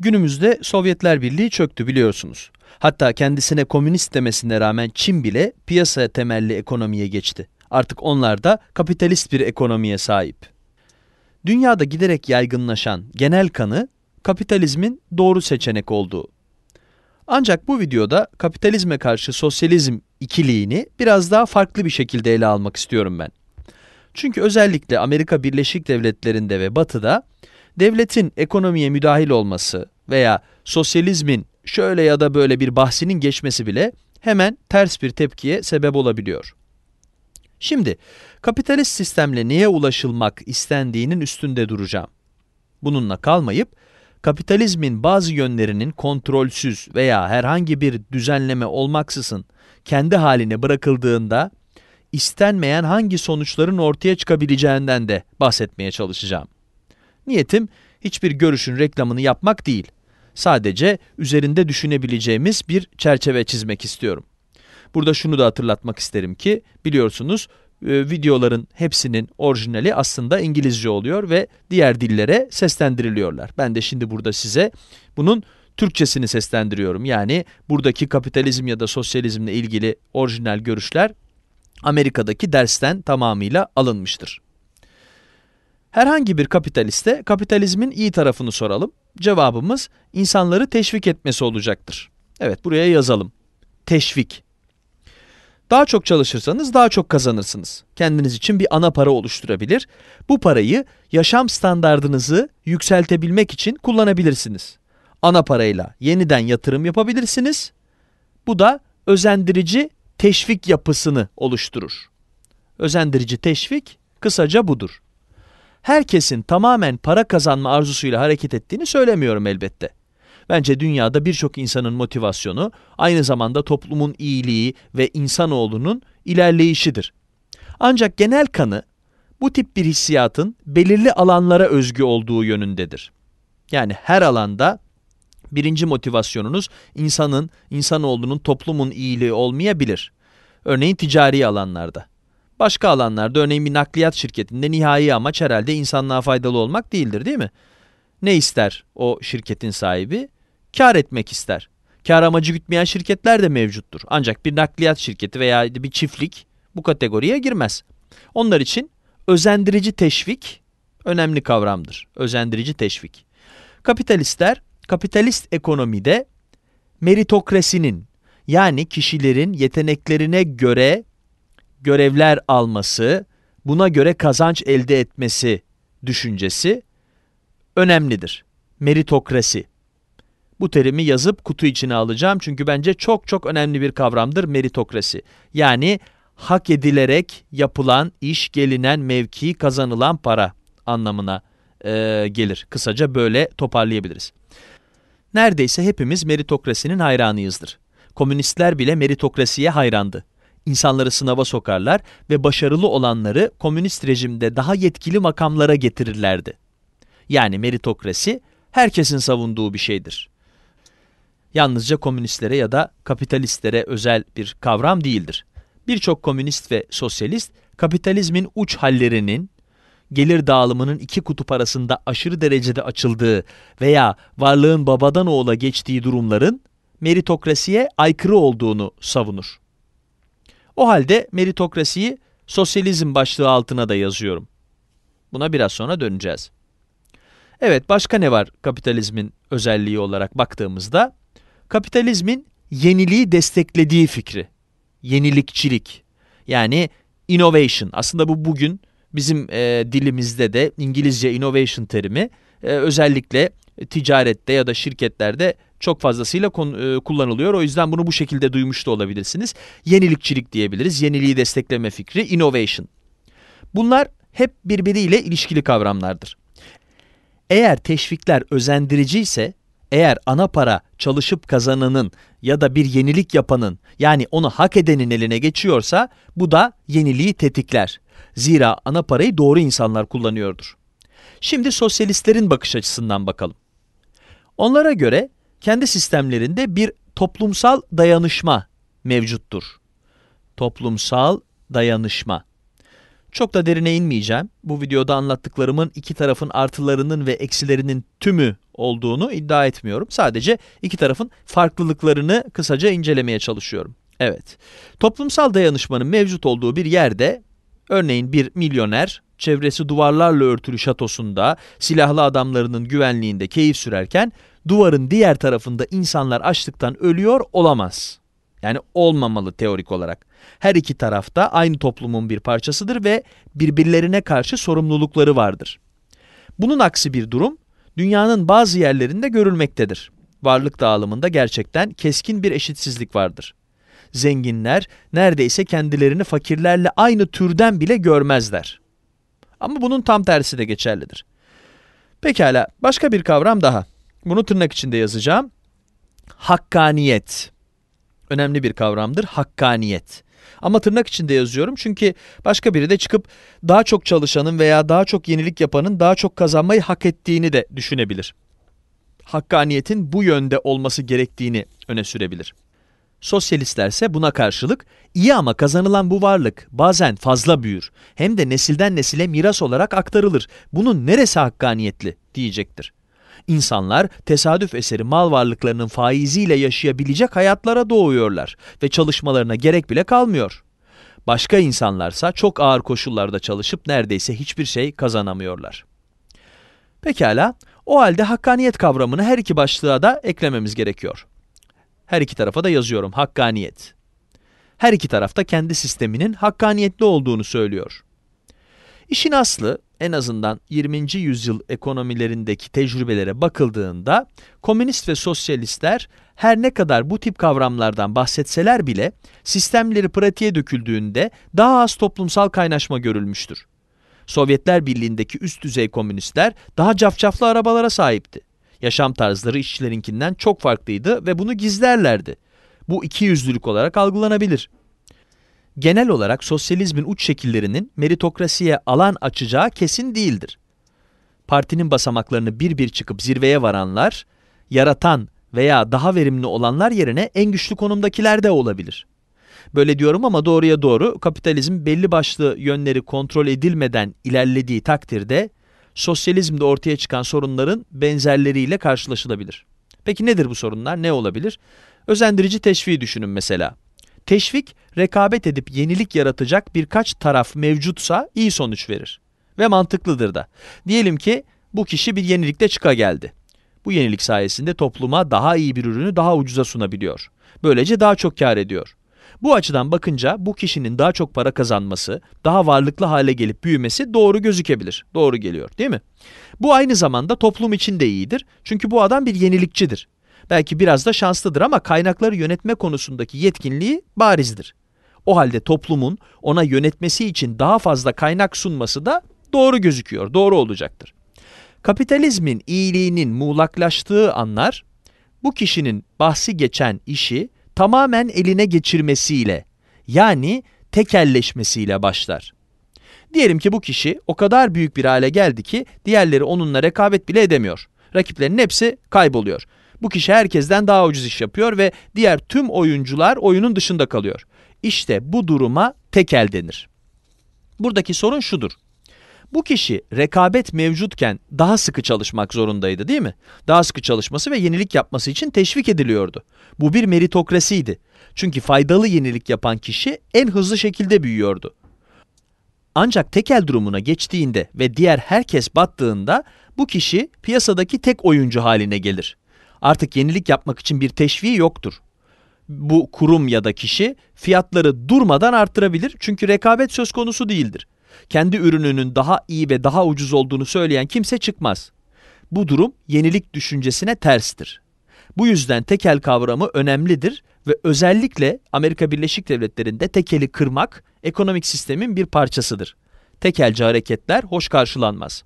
Günümüzde Sovyetler Birliği çöktü biliyorsunuz. Hatta kendisine komünist demesine rağmen Çin bile piyasa temelli ekonomiye geçti. Artık onlar da kapitalist bir ekonomiye sahip. Dünyada giderek yaygınlaşan genel kanı kapitalizmin doğru seçenek olduğu. Ancak bu videoda kapitalizme karşı sosyalizm ikiliğini biraz daha farklı bir şekilde ele almak istiyorum ben. Çünkü özellikle Amerika Birleşik Devletleri'nde ve Batı'da devletin ekonomiye müdahil olması veya sosyalizmin şöyle ya da böyle bir bahsinin geçmesi bile hemen ters bir tepkiye sebep olabiliyor. Şimdi kapitalist sistemle neye ulaşılmak istendiğinin üstünde duracağım. Bununla kalmayıp kapitalizmin bazı yönlerinin kontrolsüz veya herhangi bir düzenleme olmaksızın kendi haline bırakıldığında istenmeyen hangi sonuçların ortaya çıkabileceğinden de bahsetmeye çalışacağım. Niyetim hiçbir görüşün reklamını yapmak değil. Sadece üzerinde düşünebileceğimiz bir çerçeve çizmek istiyorum. Burada şunu da hatırlatmak isterim ki biliyorsunuz e, videoların hepsinin orijinali aslında İngilizce oluyor ve diğer dillere seslendiriliyorlar. Ben de şimdi burada size bunun Türkçesini seslendiriyorum. Yani buradaki kapitalizm ya da sosyalizmle ilgili orijinal görüşler Amerika'daki dersten tamamıyla alınmıştır. Herhangi bir kapitaliste kapitalizmin iyi tarafını soralım. Cevabımız insanları teşvik etmesi olacaktır. Evet buraya yazalım. Teşvik. Daha çok çalışırsanız daha çok kazanırsınız. Kendiniz için bir ana para oluşturabilir. Bu parayı yaşam standardınızı yükseltebilmek için kullanabilirsiniz. Ana parayla yeniden yatırım yapabilirsiniz. Bu da özendirici teşvik yapısını oluşturur. Özendirici teşvik kısaca budur herkesin tamamen para kazanma arzusuyla hareket ettiğini söylemiyorum elbette. Bence dünyada birçok insanın motivasyonu aynı zamanda toplumun iyiliği ve insanoğlunun ilerleyişidir. Ancak genel kanı bu tip bir hissiyatın belirli alanlara özgü olduğu yönündedir. Yani her alanda birinci motivasyonunuz insanın, insanoğlunun, toplumun iyiliği olmayabilir. Örneğin ticari alanlarda. Başka alanlarda örneğin bir nakliyat şirketinde nihai amaç herhalde insanlığa faydalı olmak değildir değil mi? Ne ister o şirketin sahibi? Kar etmek ister. Kar amacı gütmeyen şirketler de mevcuttur. Ancak bir nakliyat şirketi veya bir çiftlik bu kategoriye girmez. Onlar için özendirici teşvik önemli kavramdır. Özendirici teşvik. Kapitalistler kapitalist ekonomide meritokrasinin yani kişilerin yeteneklerine göre görevler alması, buna göre kazanç elde etmesi düşüncesi önemlidir. Meritokrasi. Bu terimi yazıp kutu içine alacağım çünkü bence çok çok önemli bir kavramdır meritokrasi. Yani hak edilerek yapılan iş, gelinen mevki, kazanılan para anlamına e, gelir. Kısaca böyle toparlayabiliriz. Neredeyse hepimiz meritokrasinin hayranıyızdır. Komünistler bile meritokrasiye hayrandı. İnsanları sınava sokarlar ve başarılı olanları komünist rejimde daha yetkili makamlara getirirlerdi. Yani meritokrasi herkesin savunduğu bir şeydir. Yalnızca komünistlere ya da kapitalistlere özel bir kavram değildir. Birçok komünist ve sosyalist kapitalizmin uç hallerinin, gelir dağılımının iki kutup arasında aşırı derecede açıldığı veya varlığın babadan oğula geçtiği durumların meritokrasiye aykırı olduğunu savunur. O halde meritokrasiyi sosyalizm başlığı altına da yazıyorum. Buna biraz sonra döneceğiz. Evet başka ne var kapitalizmin özelliği olarak baktığımızda? Kapitalizmin yeniliği desteklediği fikri. Yenilikçilik. Yani innovation. Aslında bu bugün bizim e, dilimizde de İngilizce innovation terimi e, özellikle ticarette ya da şirketlerde çok fazlasıyla e, kullanılıyor. O yüzden bunu bu şekilde duymuş da olabilirsiniz. Yenilikçilik diyebiliriz. Yeniliği destekleme fikri innovation. Bunlar hep birbiriyle ilişkili kavramlardır. Eğer teşvikler özendirici ise eğer ana para çalışıp kazananın ya da bir yenilik yapanın yani onu hak edenin eline geçiyorsa bu da yeniliği tetikler. Zira ana parayı doğru insanlar kullanıyordur. Şimdi sosyalistlerin bakış açısından bakalım. Onlara göre kendi sistemlerinde bir toplumsal dayanışma mevcuttur. Toplumsal dayanışma. Çok da derine inmeyeceğim. Bu videoda anlattıklarımın iki tarafın artılarının ve eksilerinin tümü olduğunu iddia etmiyorum. Sadece iki tarafın farklılıklarını kısaca incelemeye çalışıyorum. Evet, toplumsal dayanışmanın mevcut olduğu bir yerde, örneğin bir milyoner çevresi duvarlarla örtülü şatosunda silahlı adamlarının güvenliğinde keyif sürerken duvarın diğer tarafında insanlar açlıktan ölüyor olamaz. Yani olmamalı teorik olarak. Her iki tarafta aynı toplumun bir parçasıdır ve birbirlerine karşı sorumlulukları vardır. Bunun aksi bir durum dünyanın bazı yerlerinde görülmektedir. Varlık dağılımında gerçekten keskin bir eşitsizlik vardır. Zenginler neredeyse kendilerini fakirlerle aynı türden bile görmezler. Ama bunun tam tersi de geçerlidir. Pekala başka bir kavram daha. Bunu tırnak içinde yazacağım. Hakkaniyet. Önemli bir kavramdır. Hakkaniyet. Ama tırnak içinde yazıyorum çünkü başka biri de çıkıp daha çok çalışanın veya daha çok yenilik yapanın daha çok kazanmayı hak ettiğini de düşünebilir. Hakkaniyetin bu yönde olması gerektiğini öne sürebilir. Sosyalistlerse buna karşılık iyi ama kazanılan bu varlık bazen fazla büyür. Hem de nesilden nesile miras olarak aktarılır. Bunun neresi hakkaniyetli diyecektir. İnsanlar tesadüf eseri mal varlıklarının faiziyle yaşayabilecek hayatlara doğuyorlar ve çalışmalarına gerek bile kalmıyor. Başka insanlarsa çok ağır koşullarda çalışıp neredeyse hiçbir şey kazanamıyorlar. Pekala, o halde hakkaniyet kavramını her iki başlığa da eklememiz gerekiyor. Her iki tarafa da yazıyorum hakkaniyet. Her iki tarafta kendi sisteminin hakkaniyetli olduğunu söylüyor. İşin aslı en azından 20. yüzyıl ekonomilerindeki tecrübelere bakıldığında komünist ve sosyalistler her ne kadar bu tip kavramlardan bahsetseler bile sistemleri pratiğe döküldüğünde daha az toplumsal kaynaşma görülmüştür. Sovyetler Birliği'ndeki üst düzey komünistler daha cafcaflı arabalara sahipti. Yaşam tarzları işçilerinkinden çok farklıydı ve bunu gizlerlerdi. Bu iki yüzlülük olarak algılanabilir genel olarak sosyalizmin uç şekillerinin meritokrasiye alan açacağı kesin değildir. Partinin basamaklarını bir bir çıkıp zirveye varanlar, yaratan veya daha verimli olanlar yerine en güçlü konumdakiler de olabilir. Böyle diyorum ama doğruya doğru kapitalizm belli başlı yönleri kontrol edilmeden ilerlediği takdirde sosyalizmde ortaya çıkan sorunların benzerleriyle karşılaşılabilir. Peki nedir bu sorunlar? Ne olabilir? Özendirici teşviği düşünün mesela. Teşvik, rekabet edip yenilik yaratacak birkaç taraf mevcutsa iyi sonuç verir. Ve mantıklıdır da. Diyelim ki bu kişi bir yenilikte çıka geldi. Bu yenilik sayesinde topluma daha iyi bir ürünü daha ucuza sunabiliyor. Böylece daha çok kar ediyor. Bu açıdan bakınca bu kişinin daha çok para kazanması, daha varlıklı hale gelip büyümesi doğru gözükebilir. Doğru geliyor değil mi? Bu aynı zamanda toplum için de iyidir. Çünkü bu adam bir yenilikçidir. Belki biraz da şanslıdır ama kaynakları yönetme konusundaki yetkinliği barizdir. O halde toplumun ona yönetmesi için daha fazla kaynak sunması da doğru gözüküyor, doğru olacaktır. Kapitalizmin iyiliğinin muğlaklaştığı anlar, bu kişinin bahsi geçen işi tamamen eline geçirmesiyle, yani tekelleşmesiyle başlar. Diyelim ki bu kişi o kadar büyük bir hale geldi ki diğerleri onunla rekabet bile edemiyor. Rakiplerin hepsi kayboluyor. Bu kişi herkesten daha ucuz iş yapıyor ve diğer tüm oyuncular oyunun dışında kalıyor. İşte bu duruma tekel denir. Buradaki sorun şudur. Bu kişi rekabet mevcutken daha sıkı çalışmak zorundaydı değil mi? Daha sıkı çalışması ve yenilik yapması için teşvik ediliyordu. Bu bir meritokrasiydi. Çünkü faydalı yenilik yapan kişi en hızlı şekilde büyüyordu. Ancak tekel durumuna geçtiğinde ve diğer herkes battığında bu kişi piyasadaki tek oyuncu haline gelir artık yenilik yapmak için bir teşviği yoktur. Bu kurum ya da kişi fiyatları durmadan arttırabilir çünkü rekabet söz konusu değildir. Kendi ürününün daha iyi ve daha ucuz olduğunu söyleyen kimse çıkmaz. Bu durum yenilik düşüncesine terstir. Bu yüzden tekel kavramı önemlidir ve özellikle Amerika Birleşik Devletleri'nde tekeli kırmak ekonomik sistemin bir parçasıdır. Tekelci hareketler hoş karşılanmaz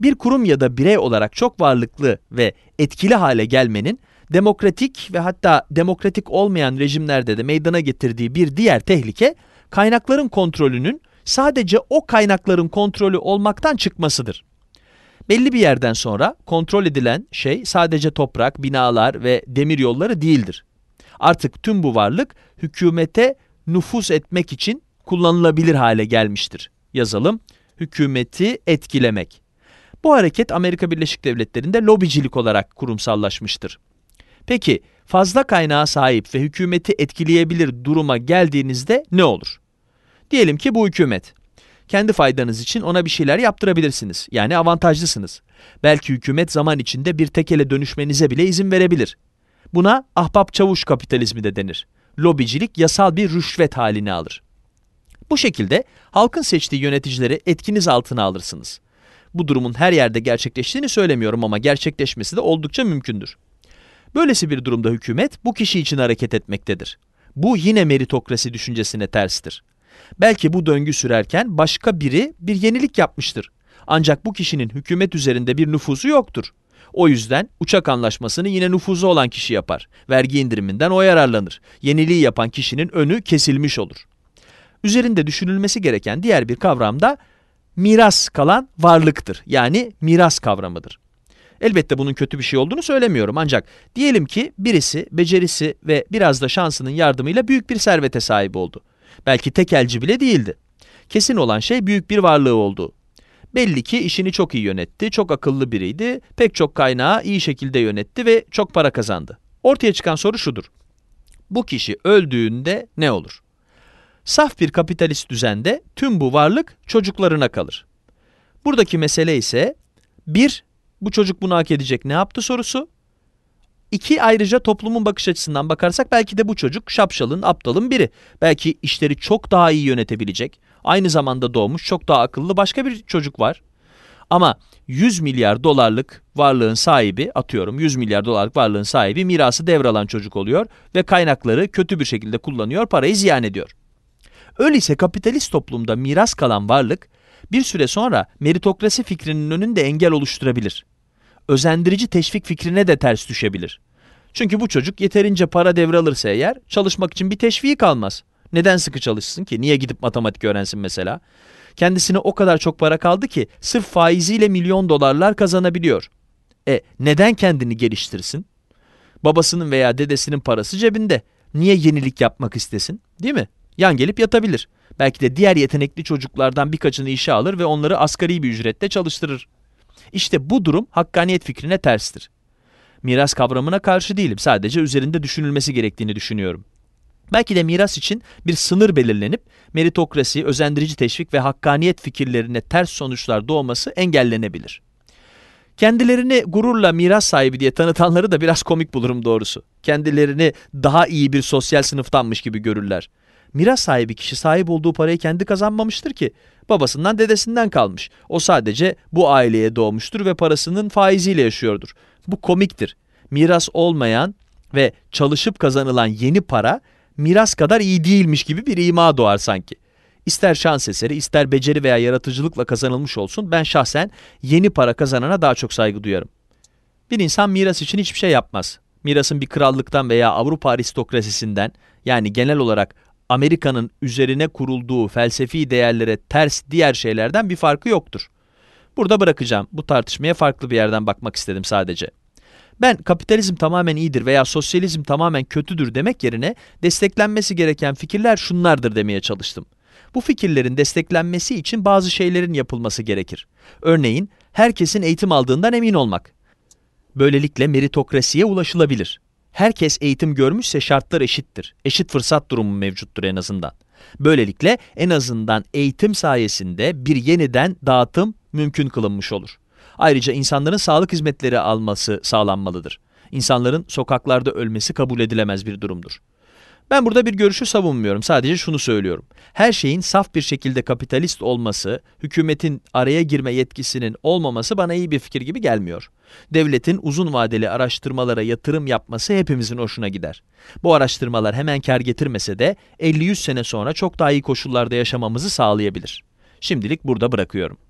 bir kurum ya da birey olarak çok varlıklı ve etkili hale gelmenin demokratik ve hatta demokratik olmayan rejimlerde de meydana getirdiği bir diğer tehlike kaynakların kontrolünün sadece o kaynakların kontrolü olmaktan çıkmasıdır. Belli bir yerden sonra kontrol edilen şey sadece toprak, binalar ve demir yolları değildir. Artık tüm bu varlık hükümete nüfus etmek için kullanılabilir hale gelmiştir. Yazalım, hükümeti etkilemek. Bu hareket Amerika Birleşik Devletleri'nde lobicilik olarak kurumsallaşmıştır. Peki fazla kaynağa sahip ve hükümeti etkileyebilir duruma geldiğinizde ne olur? Diyelim ki bu hükümet. Kendi faydanız için ona bir şeyler yaptırabilirsiniz. Yani avantajlısınız. Belki hükümet zaman içinde bir tekele dönüşmenize bile izin verebilir. Buna ahbap çavuş kapitalizmi de denir. Lobicilik yasal bir rüşvet halini alır. Bu şekilde halkın seçtiği yöneticileri etkiniz altına alırsınız bu durumun her yerde gerçekleştiğini söylemiyorum ama gerçekleşmesi de oldukça mümkündür. Böylesi bir durumda hükümet bu kişi için hareket etmektedir. Bu yine meritokrasi düşüncesine terstir. Belki bu döngü sürerken başka biri bir yenilik yapmıştır. Ancak bu kişinin hükümet üzerinde bir nüfuzu yoktur. O yüzden uçak anlaşmasını yine nüfuzu olan kişi yapar. Vergi indiriminden o yararlanır. Yeniliği yapan kişinin önü kesilmiş olur. Üzerinde düşünülmesi gereken diğer bir kavram da miras kalan varlıktır. Yani miras kavramıdır. Elbette bunun kötü bir şey olduğunu söylemiyorum ancak diyelim ki birisi becerisi ve biraz da şansının yardımıyla büyük bir servete sahip oldu. Belki tekelci bile değildi. Kesin olan şey büyük bir varlığı oldu. Belli ki işini çok iyi yönetti, çok akıllı biriydi, pek çok kaynağı iyi şekilde yönetti ve çok para kazandı. Ortaya çıkan soru şudur. Bu kişi öldüğünde ne olur? Saf bir kapitalist düzende tüm bu varlık çocuklarına kalır. Buradaki mesele ise bir Bu çocuk bunu hak edecek ne yaptı sorusu. İki Ayrıca toplumun bakış açısından bakarsak belki de bu çocuk şapşalın, aptalın biri. Belki işleri çok daha iyi yönetebilecek, aynı zamanda doğmuş çok daha akıllı başka bir çocuk var. Ama 100 milyar dolarlık varlığın sahibi atıyorum 100 milyar dolarlık varlığın sahibi mirası devralan çocuk oluyor ve kaynakları kötü bir şekilde kullanıyor, parayı ziyan ediyor. Öyleyse kapitalist toplumda miras kalan varlık bir süre sonra meritokrasi fikrinin önünde engel oluşturabilir. Özendirici teşvik fikrine de ters düşebilir. Çünkü bu çocuk yeterince para devralırsa eğer çalışmak için bir teşviği kalmaz. Neden sıkı çalışsın ki? Niye gidip matematik öğrensin mesela? Kendisine o kadar çok para kaldı ki sırf faiziyle milyon dolarlar kazanabiliyor. E neden kendini geliştirsin? Babasının veya dedesinin parası cebinde. Niye yenilik yapmak istesin? Değil mi? yan gelip yatabilir. Belki de diğer yetenekli çocuklardan birkaçını işe alır ve onları asgari bir ücretle çalıştırır. İşte bu durum hakkaniyet fikrine terstir. Miras kavramına karşı değilim. Sadece üzerinde düşünülmesi gerektiğini düşünüyorum. Belki de miras için bir sınır belirlenip meritokrasi, özendirici teşvik ve hakkaniyet fikirlerine ters sonuçlar doğması engellenebilir. Kendilerini gururla miras sahibi diye tanıtanları da biraz komik bulurum doğrusu. Kendilerini daha iyi bir sosyal sınıftanmış gibi görürler miras sahibi kişi sahip olduğu parayı kendi kazanmamıştır ki. Babasından dedesinden kalmış. O sadece bu aileye doğmuştur ve parasının faiziyle yaşıyordur. Bu komiktir. Miras olmayan ve çalışıp kazanılan yeni para miras kadar iyi değilmiş gibi bir ima doğar sanki. İster şans eseri, ister beceri veya yaratıcılıkla kazanılmış olsun ben şahsen yeni para kazanana daha çok saygı duyarım. Bir insan miras için hiçbir şey yapmaz. Mirasın bir krallıktan veya Avrupa aristokrasisinden yani genel olarak Amerika'nın üzerine kurulduğu felsefi değerlere ters diğer şeylerden bir farkı yoktur. Burada bırakacağım. Bu tartışmaya farklı bir yerden bakmak istedim sadece. Ben kapitalizm tamamen iyidir veya sosyalizm tamamen kötüdür demek yerine desteklenmesi gereken fikirler şunlardır demeye çalıştım. Bu fikirlerin desteklenmesi için bazı şeylerin yapılması gerekir. Örneğin herkesin eğitim aldığından emin olmak. Böylelikle meritokrasiye ulaşılabilir herkes eğitim görmüşse şartlar eşittir. Eşit fırsat durumu mevcuttur en azından. Böylelikle en azından eğitim sayesinde bir yeniden dağıtım mümkün kılınmış olur. Ayrıca insanların sağlık hizmetleri alması sağlanmalıdır. İnsanların sokaklarda ölmesi kabul edilemez bir durumdur. Ben burada bir görüşü savunmuyorum. Sadece şunu söylüyorum. Her şeyin saf bir şekilde kapitalist olması, hükümetin araya girme yetkisinin olmaması bana iyi bir fikir gibi gelmiyor. Devletin uzun vadeli araştırmalara yatırım yapması hepimizin hoşuna gider. Bu araştırmalar hemen kar getirmese de 50-100 sene sonra çok daha iyi koşullarda yaşamamızı sağlayabilir. Şimdilik burada bırakıyorum.